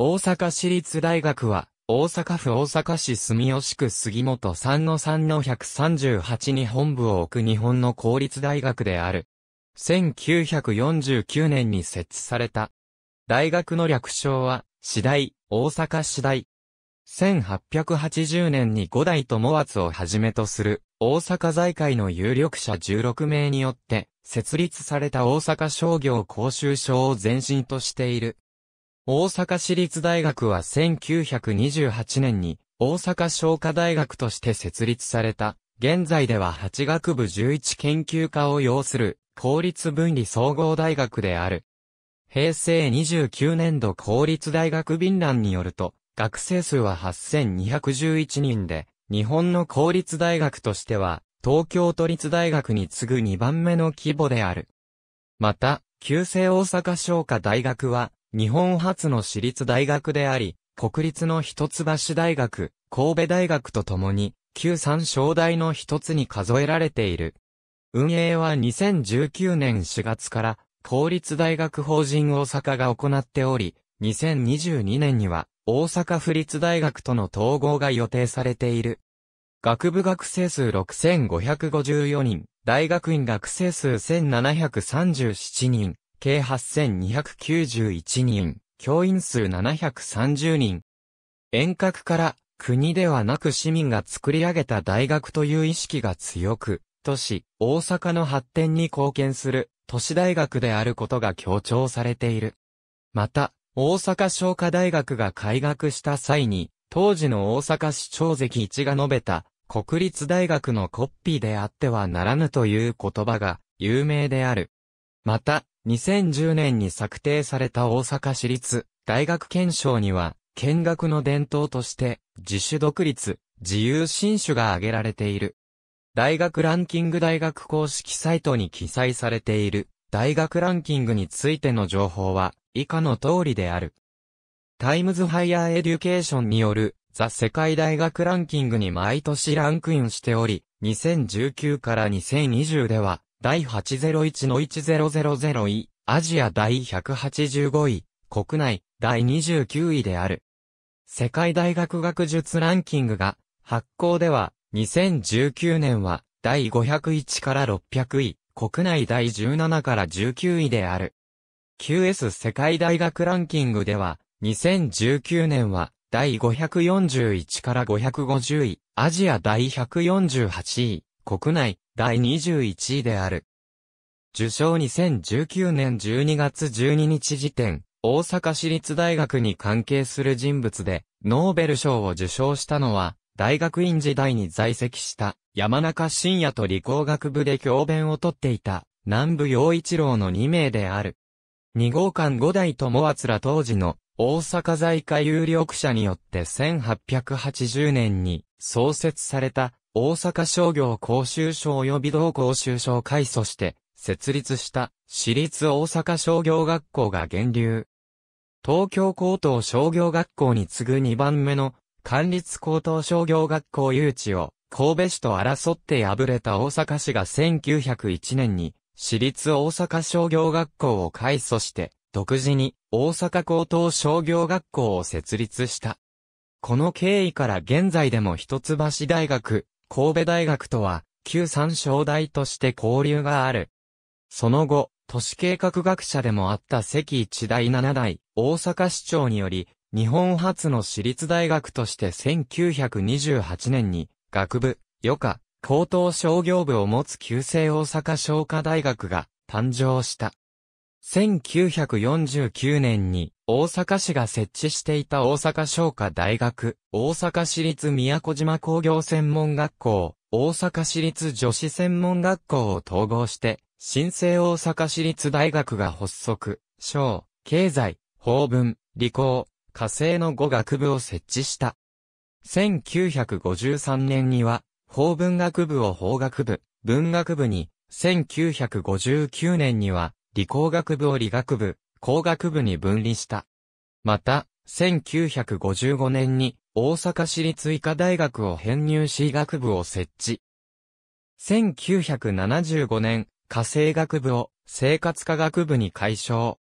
大阪市立大学は、大阪府大阪市住吉区杉本3の3の138に本部を置く日本の公立大学である。1949年に設置された。大学の略称は、市大、大阪市大。1880年に五代友厚をはじめとする大阪財界の有力者16名によって設立された大阪商業公衆所を前身としている大阪市立大学は1928年に大阪商科大学として設立された。現在では8学部11研究科を要する公立分離総合大学である。平成29年度公立大学便覧によると、学生数は8211人で、日本の公立大学としては、東京都立大学に次ぐ2番目の規模である。また、旧制大阪商科大学は、日本初の私立大学であり、国立の一橋大学、神戸大学とともに、旧三省大の一つに数えられている。運営は2019年4月から、公立大学法人大阪が行っており、2022年には、大阪府立大学との統合が予定されている。学部学生数6554人、大学院学生数1737人、計8291人、教員数730人。遠隔から国ではなく市民が作り上げた大学という意識が強く、都市、大阪の発展に貢献する都市大学であることが強調されている。また、大阪商科大学が開学した際に、当時の大阪市長関一が述べた、国立大学のコッピーであってはならぬという言葉が有名である。また、2010年に策定された大阪市立大学憲章には、見学の伝統として、自主独立、自由新種が挙げられている。大学ランキング大学公式サイトに記載されている、大学ランキングについての情報は、以下の通りである。タイムズハイヤーエデュケーションによる、ザ・世界大学ランキングに毎年ランクインしており、2019から2020では、第801の1000位、アジア第185位、国内第29位である。世界大学学術ランキングが発行では2019年は第501から600位、国内第17から19位である。QS 世界大学ランキングでは2019年は第541から550位、アジア第148位、国内第21位である。受賞2019年12月12日時点、大阪市立大学に関係する人物で、ノーベル賞を受賞したのは、大学院時代に在籍した山中伸也と理工学部で教鞭をとっていた南部陽一郎の2名である。2号館5代友厚ら当時の大阪財界有力者によって1880年に創設された大阪商業公衆省及び同公衆省改組して設立した私立大阪商業学校が源流。東京高等商業学校に次ぐ2番目の管立高等商業学校誘致を神戸市と争って敗れた大阪市が1901年に私立大阪商業学校を改組して独自に大阪高等商業学校を設立した。この経緯から現在でも一橋大学、神戸大学とは、旧三省大として交流がある。その後、都市計画学者でもあった関一大七代、大阪市長により、日本初の私立大学として1928年に、学部、余科、高等商業部を持つ旧制大阪商科大学が誕生した。1949年に大阪市が設置していた大阪商科大学、大阪市立宮古島工業専門学校、大阪市立女子専門学校を統合して、新生大阪市立大学が発足、省、経済、法文、理工、火星の語学部を設置した。1953年には、法文学部を法学部、文学部に、1959年には、理工学部を理学部、工学部に分離した。また、1955年に大阪市立医科大学を編入し医学部を設置。1975年、家政学部を生活科学部に改称。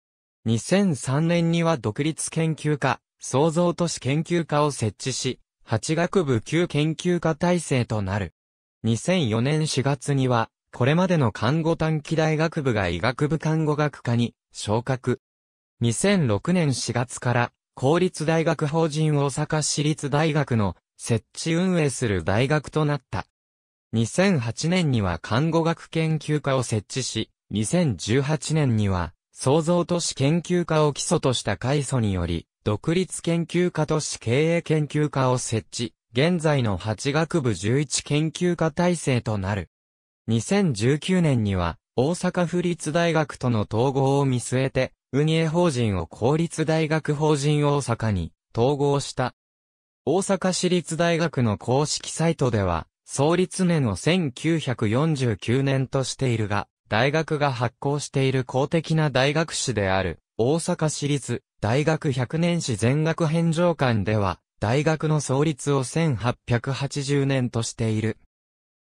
2003年には独立研究科、創造都市研究科を設置し、8学部9研究科体制となる。2004年4月には、これまでの看護短期大学部が医学部看護学科に昇格。2006年4月から公立大学法人大阪市立大学の設置運営する大学となった。2008年には看護学研究科を設置し、2018年には創造都市研究科を基礎とした改祖により、独立研究科都市経営研究科を設置、現在の8学部11研究科体制となる。2019年には、大阪府立大学との統合を見据えて、ウニエ法人を公立大学法人大阪に統合した。大阪市立大学の公式サイトでは、創立年を1949年としているが、大学が発行している公的な大学史である、大阪市立大学100年史全学返上館では、大学の創立を1880年としている。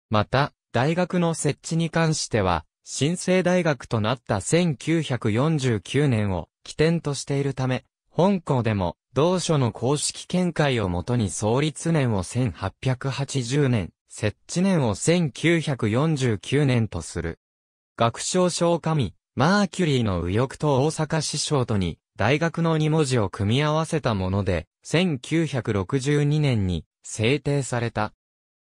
また、大学の設置に関しては、新生大学となった1949年を起点としているため、本校でも同書の公式見解をもとに創立年を1880年、設置年を1949年とする。学賞賞神、マーキュリーの右翼と大阪師匠とに、大学の2文字を組み合わせたもので、1962年に制定された。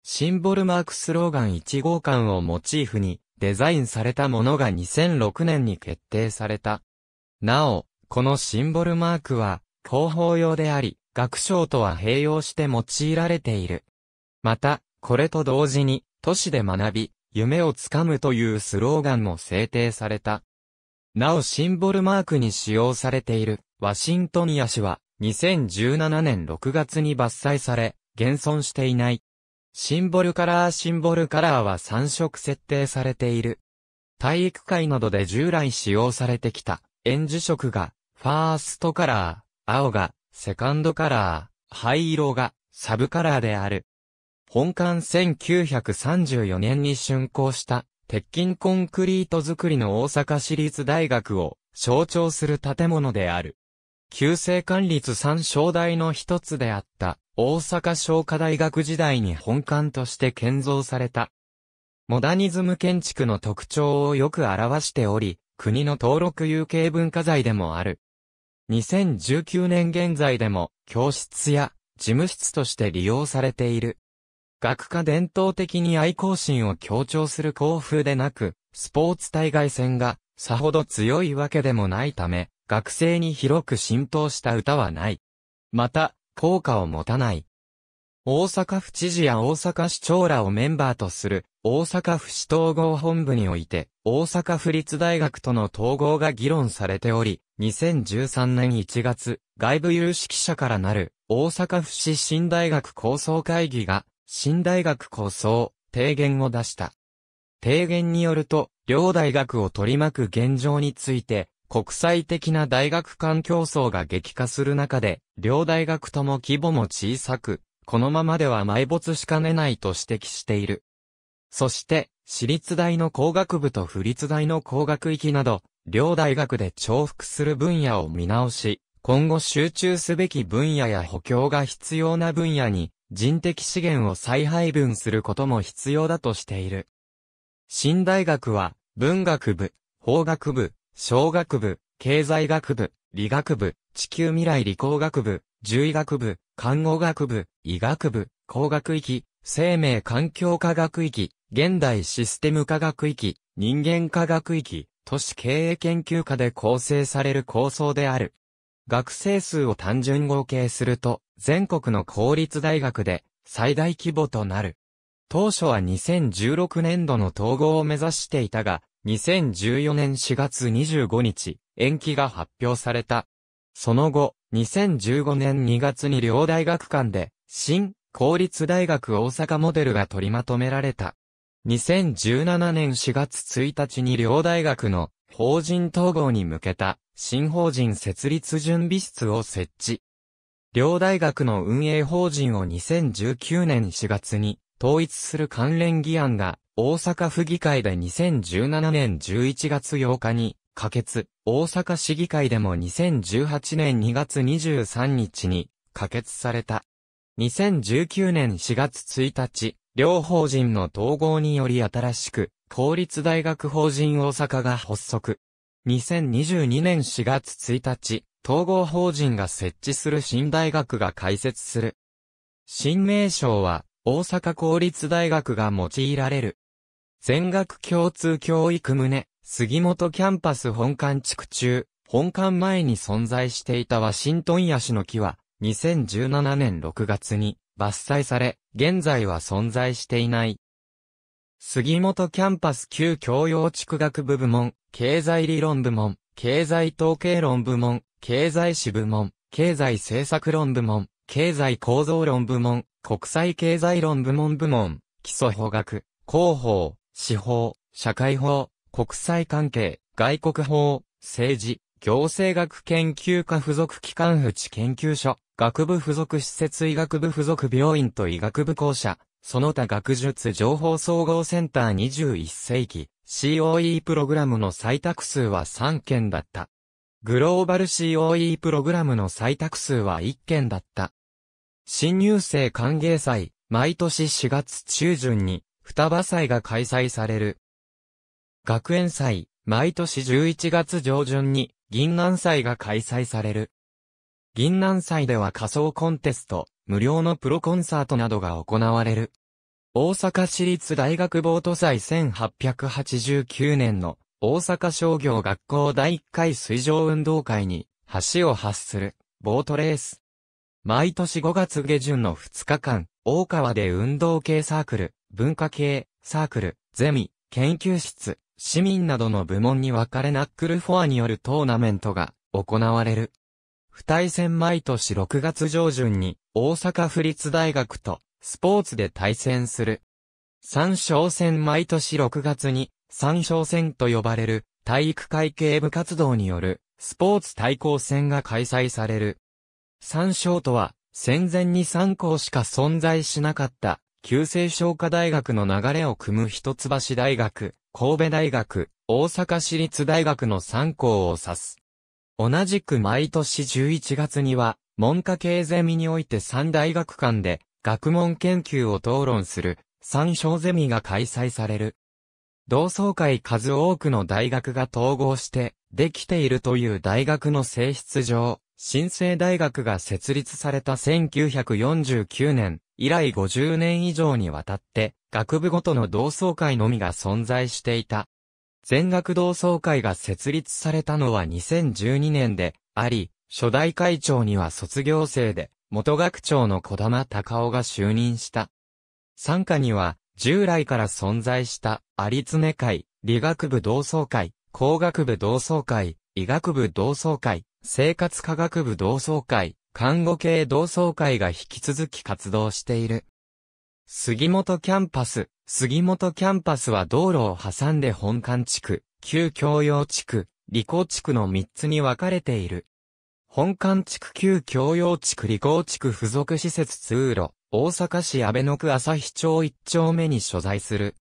シンボルマークスローガン1号館をモチーフにデザインされたものが2006年に決定された。なお、このシンボルマークは広報用であり、学章とは併用して用いられている。また、これと同時に、都市で学び、夢をつかむというスローガンも制定された。なおシンボルマークに使用されている、ワシントニア市は、2017年6月に伐採され、現存していない。シンボルカラーシンボルカラーは3色設定されている。体育会などで従来使用されてきた、演じ色が、ファーストカラー、青が、セカンドカラー、灰色が、サブカラーである。本館1934年に竣工した、鉄筋コンクリート作りの大阪市立大学を象徴する建物である。旧制管立三省大の一つであった、大阪商科大学時代に本館として建造された。モダニズム建築の特徴をよく表しており、国の登録有形文化財でもある。2019年現在でも、教室や事務室として利用されている。学科伝統的に愛好心を強調する校風でなく、スポーツ対外戦がさほど強いわけでもないため、学生に広く浸透した歌はない。また、効果を持たない。大阪府知事や大阪市長らをメンバーとする大阪府市統合本部において大阪府立大学との統合が議論されており、2013年1月、外部有識者からなる大阪府市新大学構想会議が新大学構想、提言を出した。提言によると、両大学を取り巻く現状について、国際的な大学間競争が激化する中で、両大学とも規模も小さく、このままでは埋没しかねないと指摘している。そして、私立大の工学部と府立大の工学域など、両大学で重複する分野を見直し、今後集中すべき分野や補強が必要な分野に、人的資源を再配分することも必要だとしている。新大学は、文学部、法学部、小学部、経済学部、理学部、地球未来理工学部、獣医学部、看護学部、医学部、工学域、生命環境科学域、現代システム科学域、人間科学域、都市経営研究科で構成される構想である。学生数を単純合計すると、全国の公立大学で最大規模となる。当初は2016年度の統合を目指していたが、2014年4月25日、延期が発表された。その後、2015年2月に両大学間で、新、公立大学大阪モデルが取りまとめられた。2017年4月1日に両大学の法人統合に向けた新法人設立準備室を設置。両大学の運営法人を2019年4月に統一する関連議案が大阪府議会で2017年11月8日に、可決、大阪市議会でも2018年2月23日に、可決された。2019年4月1日、両法人の統合により新しく、公立大学法人大阪が発足。2022年4月1日、統合法人が設置する新大学が開設する。新名称は、大阪公立大学が用いられる。全学共通教育棟、杉本キャンパス本館地区中、本館前に存在していたワシントンヤシの木は、2017年6月に伐採され、現在は存在していない。杉本キャンパス旧教養地区学部部門、経済理論部門、経済統計論部門、経済史部門、経済政策論部門、経済構造論部門、国際経済論部門部門、基礎法学、広報、司法、社会法、国際関係、外国法、政治、行政学研究科附属機関府地研究所、学部附属施設医学部附属病院と医学部校舎、その他学術情報総合センター21世紀、COE プログラムの採択数は3件だった。グローバル COE プログラムの採択数は1件だった。新入生歓迎祭、毎年4月中旬に双葉祭が開催される。学園祭、毎年11月上旬に、銀南祭が開催される。銀南祭では仮想コンテスト、無料のプロコンサートなどが行われる。大阪市立大学ボート祭1889年の大阪商業学校第1回水上運動会に橋を発するボートレース。毎年5月下旬の2日間、大川で運動系サークル、文化系、サークル、ゼミ、研究室、市民などの部門に分かれナックルフォアによるトーナメントが行われる。二対戦毎年6月上旬に大阪府立大学とスポーツで対戦する。三小戦毎年6月に三小戦と呼ばれる体育会系部活動によるスポーツ対抗戦が開催される。三小とは戦前に三校しか存在しなかった旧制商科大学の流れを組む一橋大学、神戸大学、大阪市立大学の3校を指す。同じく毎年11月には、文科系ゼミにおいて3大学間で、学問研究を討論する、三小ゼミが開催される。同窓会数多くの大学が統合して、できているという大学の性質上、新生大学が設立された1949年以来50年以上にわたって学部ごとの同窓会のみが存在していた。全学同窓会が設立されたのは2012年であり、初代会長には卒業生で元学長の小玉隆夫が就任した。参加には従来から存在した有常会、理学部同窓会、工学部同窓会、医学部同窓会、生活科学部同窓会、看護系同窓会が引き続き活動している。杉本キャンパス、杉本キャンパスは道路を挟んで本館地区、旧教養地区、理工地区の3つに分かれている。本館地区旧教養地区理工地区付属施設通路、大阪市安倍野区朝日町1丁目に所在する。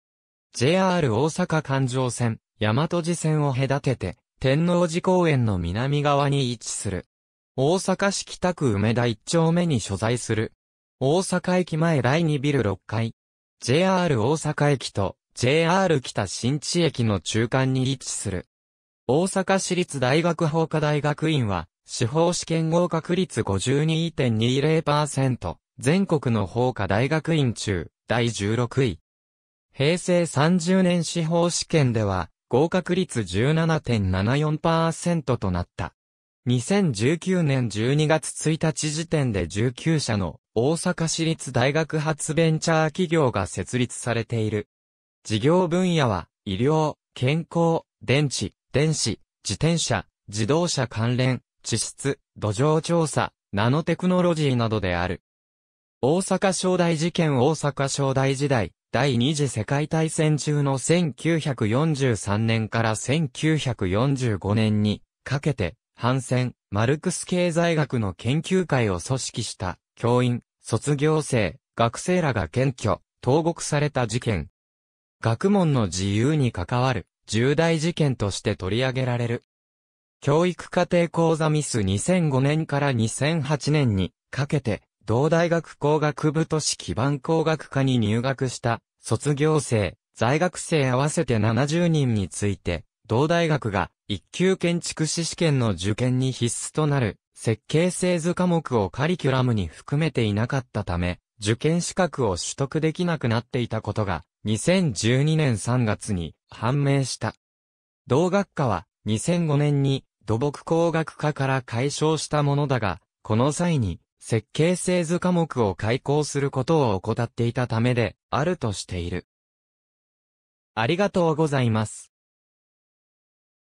JR 大阪環状線、大和路線を隔てて、天王寺公園の南側に位置する。大阪市北区梅田一丁目に所在する。大阪駅前第2ビル6階。JR 大阪駅と JR 北新地駅の中間に位置する。大阪市立大学法科大学院は、司法試験合格率52.20%、全国の法科大学院中、第16位。平成30年司法試験では、合格率17.74%となった。2019年12月1日時点で19社の大阪市立大学発ベンチャー企業が設立されている。事業分野は医療、健康、電池、電子、自転車、自動車関連、地質、土壌調査、ナノテクノロジーなどである。大阪商大事件大阪商大時代、第二次世界大戦中の1943年から1945年にかけて、反戦、マルクス経済学の研究会を組織した教員、卒業生、学生らが検挙、投獄された事件。学問の自由に関わる重大事件として取り上げられる。教育家庭講座ミス2005年から2008年にかけて同大学工学部都市基盤工学科に入学した、卒業生、在学生合わせて70人について、同大学が一級建築士試験の受験に必須となる設計製図科目をカリキュラムに含めていなかったため、受験資格を取得できなくなっていたことが2012年3月に判明した。同学科は2005年に土木工学科から解消したものだが、この際に設計製図科目を開講することを怠っていたためであるとしている。ありがとうございます。